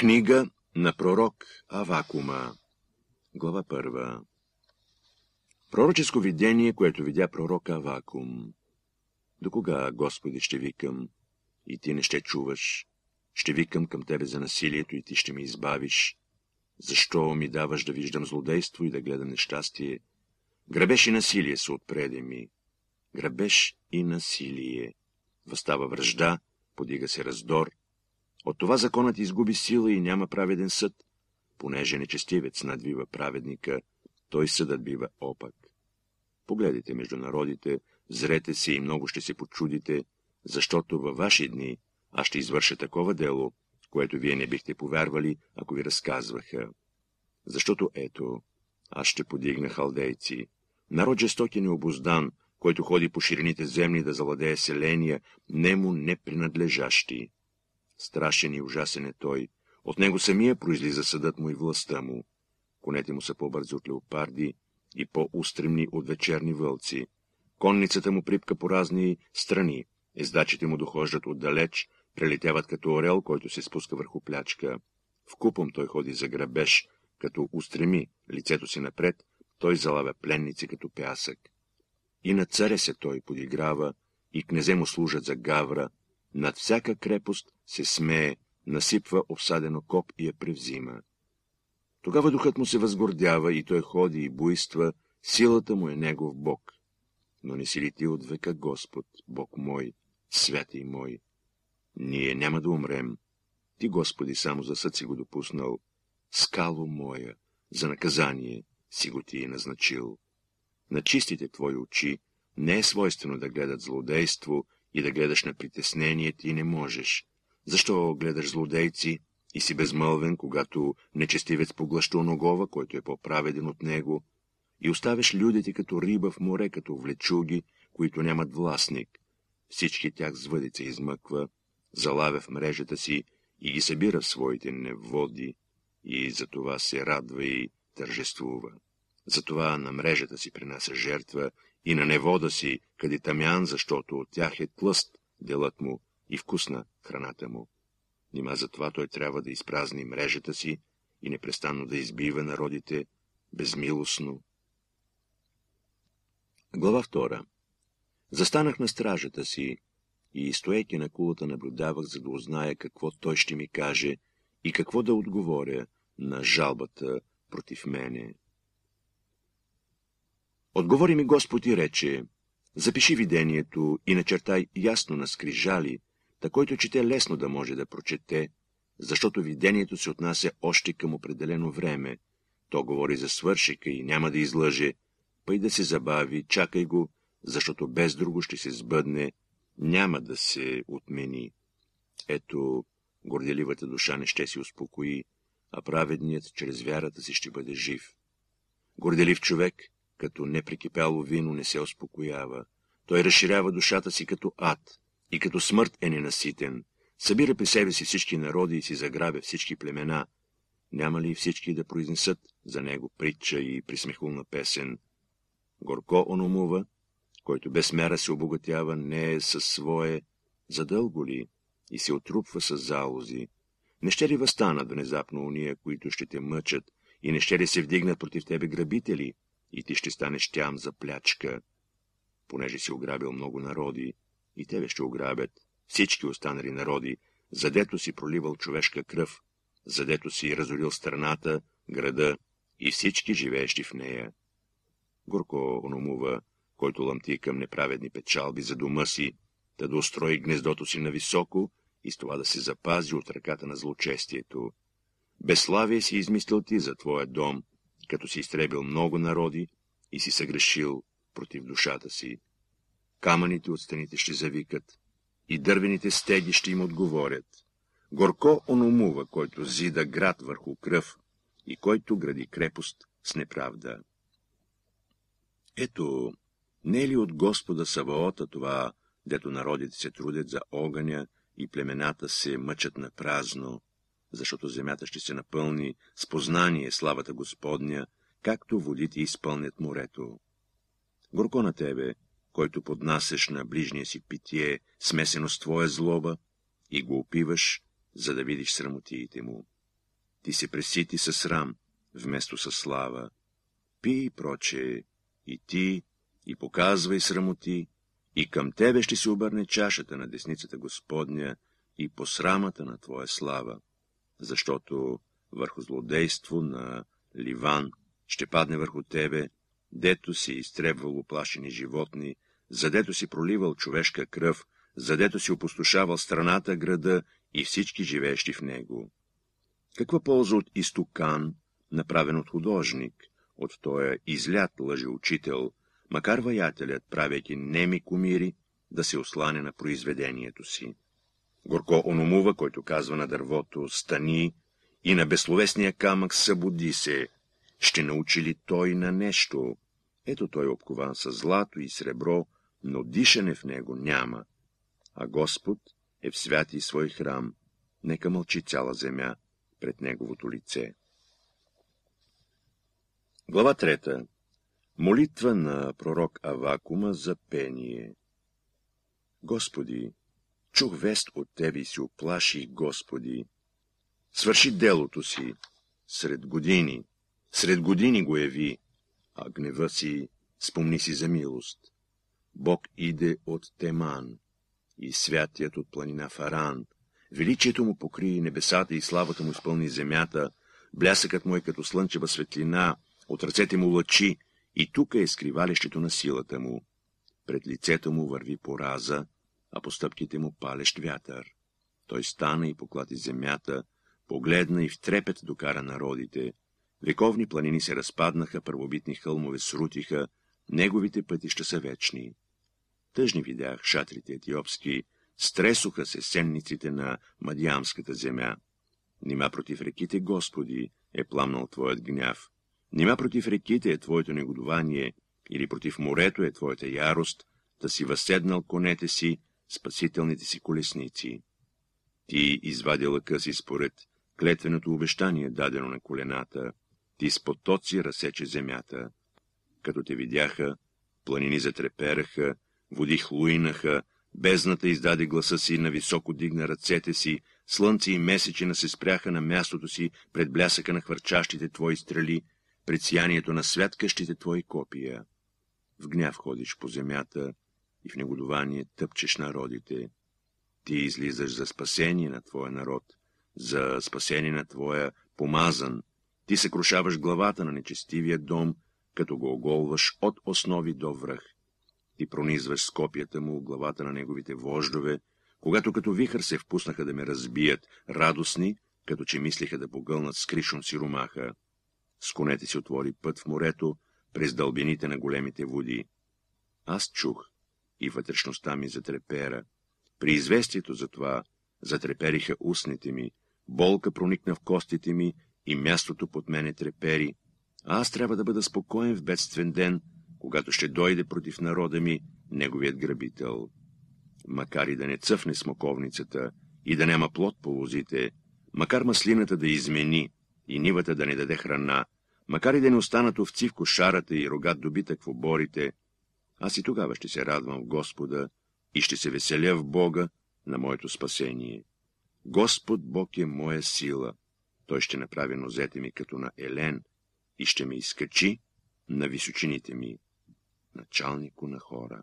Книга на пророк Авакума Глава първа Пророческо видение, което видя пророк Авакум. До кога, Господи, ще викам, и ти не ще чуваш? Ще викам към тебе за насилието и ти ще ми избавиш. Защо ми даваш да виждам злодейство и да гледам нещастие? Грабеж и насилие са отпреде ми. Грабеж и насилие. Въстава връжда, подига се раздор, от това законът изгуби сила и няма праведен съд. Понеже нечестивец надвива праведника, той съдът бива опак. Погледайте между народите, зрете се и много ще се почудите, защото във ваши дни аз ще извърша такова дело, което вие не бихте повярвали, ако ви разказваха. Защото ето, аз ще подигна халдейци. Народ жесток и необоздан, който ходи по ширините земни да заладее селения, нему не принадлежащи. Страшен и ужасен е той. От него самия произлиза съдът му и властта му. Конете му са по-бързи от леопарди и по-устремни от вечерни вълци. Конницата му припка по разни страни. Ездачите му дохождат отдалеч, прелетяват като орел, който се спуска върху плячка. В купом той ходи за грабеж, като устреми лицето си напред, той залавя пленници като пясък. И на царя се той подиграва, и князе му служат за гавра, над всяка крепост се смее, насипва обсадено коп и я превзима. Тогава духът му се възгордява и той ходи и буйства, силата му е негов Бог. Но не си ли ти от века Господ, Бог мой, святий мой? Ние няма да умрем. Ти, Господи, само за съд си го допуснал. Скало моя, за наказание си го ти е назначил. На чистите твои очи не е свойствено да гледат злодейство и да гледаш на притеснение ти не можеш. Защо гледаш злодейци и си безмълвен, когато нечестивец поглъща оногова, който е по-праведен от него, и оставяш людите като риба в море, като влечуги, които нямат властник? Всички тях звъдица измъква, залавя в мрежата си и ги събира в своите неводи, и за това се радва и тържествува. Затова на мрежата си принася жертва и на невода си, къде тамян, защото от тях е тлъст делът му, и вкусна храната му. Нима затова той трябва да изпразни мрежата си и непрестанно да избива народите безмилостно. Глава 2. Застанах на стражата си и, стоейки на кулата, наблюдавах, за да узная какво той ще ми каже и какво да отговоря на жалбата против мене. Отговори ми Господ и рече, запиши видението и начертай ясно на скрижали, та който чете лесно да може да прочете, защото видението се отнася още към определено време. То говори за свършика и няма да излъже, пъй да се забави, чакай го, защото без друго ще се сбъдне, няма да се отмени. Ето, горделивата душа не ще се успокои, а праведният чрез вярата си ще бъде жив. Горделив човек, като непрекипяло вино, не се успокоява. Той разширява душата си като ад, и като смърт е ненаситен, събира при себе си всички народи и си заграбя всички племена. Няма ли всички да произнесат за него притча и присмехулна песен? Горко ономува, който без мяра се обогатява, не е със свое, задълго ли, и се отрупва с залози. Не ще ли възстанат внезапно уния, които ще те мъчат, и не ще ли се вдигнат против тебе грабители, и ти ще станеш тям за плячка, понеже си ограбил много народи, и тебе ще ограбят всички останали народи, задето си проливал човешка кръв, задето си разорил страната, града и всички живеещи в нея. Горко ономува, който лъмти към неправедни печалби за дома си, да дострои гнездото си нависоко и с това да се запази от ръката на злочестието. Безславие си измислил ти за твоя дом, като си изтребил много народи и си съгрешил против душата си камъните от стените ще завикат, и дървените стеги ще им отговорят. Горко ономува, който зида град върху кръв и който гради крепост с неправда. Ето, не е ли от Господа Саваота това, дето народите се трудят за огъня и племената се мъчат на празно, защото земята ще се напълни с познание славата Господня, както водите изпълнят морето. Горко на тебе, който поднасяш на ближния си питие, смесено с твоя злоба, и го опиваш, за да видиш срамотиите му. Ти се пресити със срам, вместо със слава. Пи и прочее, и ти, и показвай срамоти, и към тебе ще се обърне чашата на десницата Господня и по срамата на твоя слава, защото върху злодейство на Ливан ще падне върху тебе, дето си изтребвало плашени животни, задето си проливал човешка кръв, задето си опустошавал страната, града и всички живеещи в него. Каква полза от изтокан, направен от художник, от тоя излят лъжеучител, макар ваятелят, правейки неми кумири, да се ослане на произведението си. Горко онумува, който казва на дървото «Стани» и на безсловесния камък «Събуди се», ще научи ли той на нещо? Ето той обкован с злато и сребро, но дишане в него няма, а Господ е в святи свой храм, нека мълчи цяла земя пред неговото лице. Глава 3. Молитва на пророк Авакума за пение Господи, чух вест от Тебе и се оплаши, Господи. Свърши делото си, сред години, сред години го яви, а гнева си, спомни си за милост. Бог иде от Теман и святият от планина Фаран. Величието му покри небесата и славата му изпълни земята, блясъкът му е като слънчева светлина, от ръцете му лъчи и тук е скривалището на силата му. Пред лицето му върви пораза, а по стъпките му палещ вятър. Той стана и поклати земята, погледна и в трепет докара народите. Вековни планини се разпаднаха, първобитни хълмове срутиха, неговите пътища са вечни тъжни видях шатрите етиопски, стресоха се сенниците на мадиамската земя. Нима против реките, Господи, е пламнал Твоят гняв. Нима против реките е Твоето негодование, или против морето е Твоята ярост, да си възседнал конете си, спасителните си колесници. Ти извади лъка си според клетвеното обещание, дадено на колената, ти с потоци разсече земята. Като те видяха, планини затрепераха, Води хлуинаха, бездната издаде гласа си, нависоко дигна ръцете си, слънце и месечина се спряха на мястото си пред блясъка на хвърчащите твои стрели, пред сиянието на святкащите твои копия. В гняв ходиш по земята и в негодование тъпчеш народите. Ти излизаш за спасение на твоя народ, за спасение на твоя помазан. Ти съкрушаваш главата на нечестивия дом, като го оголваш от основи до връх и пронизваш с копията му главата на неговите вождове, когато като вихър се впуснаха да ме разбият, радостни, като че мислиха да погълнат с си румаха. С конете си отвори път в морето, през дълбините на големите води. Аз чух и вътрешността ми затрепера. При известието за това затрепериха устните ми, болка проникна в костите ми и мястото под мене трепери. аз трябва да бъда спокоен в бедствен ден, когато ще дойде против народа ми неговият грабител. Макар и да не цъфне смоковницата и да няма плод по лозите, макар маслината да измени и нивата да не даде храна, макар и да не останат овци в кошарата и рогат добитък в оборите, аз и тогава ще се радвам в Господа и ще се веселя в Бога на моето спасение. Господ Бог е моя сила. Той ще направи нозете ми като на Елен и ще ме изкачи на височините ми началнико на хора.